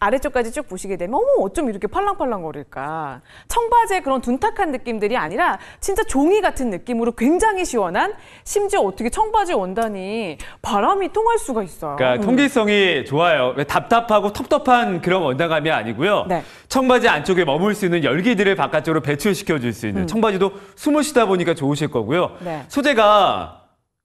아래쪽까지 쭉 보시게 되면 어머 어쩜 이렇게 팔랑팔랑거릴까 청바지의 그런 둔탁한 느낌들이 아니라 진짜 종이 같은 느낌으로 굉장히 시원한 심지어 어떻게 청바지 원단이 바람이 통할 수가 있어요 그러니까 음. 통기성이 좋아요 답답하고 텁텁한 그런 원단감이 아니고요 네. 청바지 안쪽에 머물 수 있는 열기들을 바깥쪽으로 배출시켜 줄 수 있는 음. 청바지도 숨을 쉬다 보니까 좋으실 거고요 네. 소재가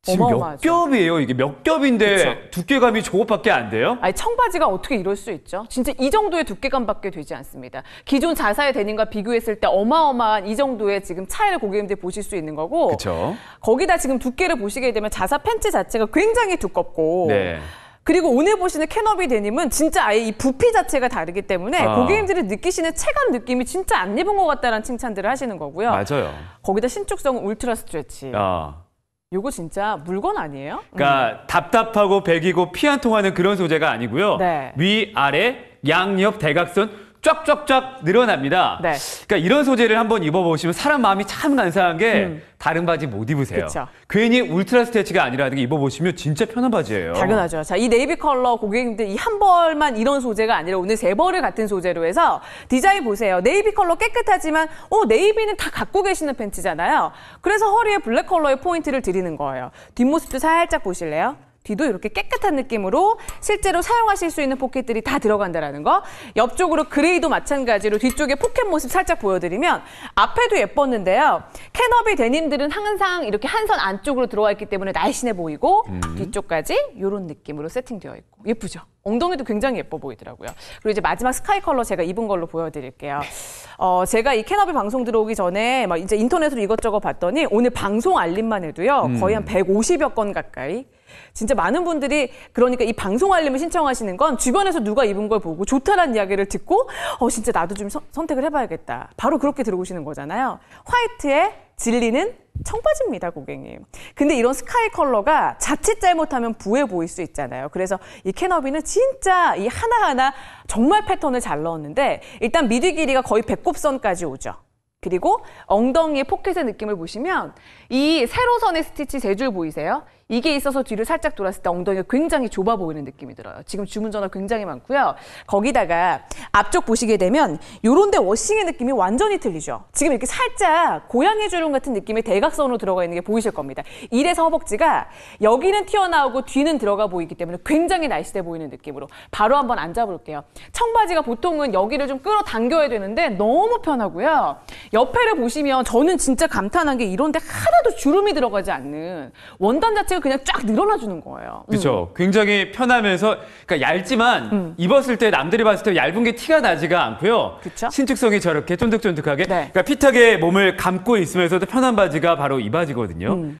지금 어마어마하죠. 몇 겹이에요? 이게 몇 겹인데 그쵸? 두께감이 저것밖에 안 돼요? 아니, 청바지가 어떻게 이럴 수 있죠? 진짜 이 정도의 두께감밖에 되지 않습니다. 기존 자사의 데님과 비교했을 때 어마어마한 이 정도의 지금 차이를 고객님들 보실 수 있는 거고 그쵸? 거기다 지금 두께를 보시게 되면 자사 팬츠 자체가 굉장히 두껍고 네. 그리고 오늘 보시는 캐너비 데님은 진짜 아예 이 부피 자체가 다르기 때문에 어. 고객님들이 느끼시는 체감 느낌이 진짜 안 입은 것 같다라는 칭찬들을 하시는 거고요. 맞아요. 거기다 신축성은 울트라 스트레치. 어. 아. 요거 진짜 물건 아니에요? 그러니까 음. 답답하고 배기고 피 안 통하는 그런 소재가 아니고요. 네. 위, 아래, 양옆, 대각선 쫙쫙쫙 늘어납니다. 네. 그러니까 이런 소재를 한번 입어보시면 사람 마음이 참 간사한 게 음. 다른 바지 못 입으세요. 그쵸. 괜히 울트라 스테치가 아니라는 게 입어보시면 진짜 편한 바지예요. 당연하죠. 자, 이 네이비 컬러 고객님들 이한 벌만 이런 소재가 아니라 오늘 세 벌을 같은 소재로 해서 디자인 보세요. 네이비 컬러 깨끗하지만 어 네이비는 다 갖고 계시는 팬츠잖아요. 그래서 허리에 블랙 컬러의 포인트를 드리는 거예요. 뒷모습도 살짝 보실래요? 뒤도 이렇게 깨끗한 느낌으로 실제로 사용하실 수 있는 포켓들이 다 들어간다라는 거. 옆쪽으로 그레이도 마찬가지로 뒤쪽에 포켓 모습 살짝 보여드리면 앞에도 예뻤는데요. 캐너비 데님들은 항상 이렇게 한 선 안쪽으로 들어와 있기 때문에 날씬해 보이고 음. 뒤쪽까지 이런 느낌으로 세팅되어 있고 예쁘죠? 엉덩이도 굉장히 예뻐 보이더라고요. 그리고 이제 마지막 스카이 컬러 제가 입은 걸로 보여드릴게요. 어, 제가 이 캐너비 방송 들어오기 전에 막 이제 인터넷으로 이것저것 봤더니 오늘 방송 알림만 해도요. 음. 거의 한 150여 건 가까이 진짜 많은 분들이 그러니까 이 방송 알림을 신청하시는 건 주변에서 누가 입은 걸 보고 좋다라는 이야기를 듣고 어 진짜 나도 좀 서, 선택을 해봐야겠다. 바로 그렇게 들어오시는 거잖아요. 화이트의 진리는 청바지입니다, 고객님. 근데 이런 스카이 컬러가 자칫 잘못하면 부해 보일 수 있잖아요. 그래서 이 캐너비는 진짜 이 하나하나 정말 패턴을 잘 넣었는데 일단 미디 길이가 거의 배꼽선까지 오죠. 그리고 엉덩이의 포켓의 느낌을 보시면 이 세로선의 스티치 세 줄 보이세요? 이게 있어서 뒤를 살짝 돌았을 때 엉덩이가 굉장히 좁아 보이는 느낌이 들어요. 지금 주문 전화 굉장히 많고요. 거기다가 앞쪽 보시게 되면 요런데 워싱의 느낌이 완전히 틀리죠. 지금 이렇게 살짝 고양이 주름 같은 느낌의 대각선으로 들어가 있는 게 보이실 겁니다. 이래서 허벅지가 여기는 튀어나오고 뒤는 들어가 보이기 때문에 굉장히 날씬해 보이는 느낌으로 바로 한번 앉아볼게요. 청바지가 보통은 여기를 좀 끌어당겨야 되는데 너무 편하고요. 옆에를 보시면 저는 진짜 감탄한 게 이런데 하나도 주름이 들어가지 않는 원단 자체가 그냥 쫙 늘어나 주는 거예요. 그렇죠. 음. 굉장히 편하면서 그러니까 얇지만 음. 입었을 때 남들이 봤을 때 얇은 게 티가 나지가 않고요. 그쵸? 신축성이 저렇게 쫀득쫀득하게 네. 그러니까 핏하게 몸을 감고 있으면서도 편한 바지가 바로 이 바지거든요. 음.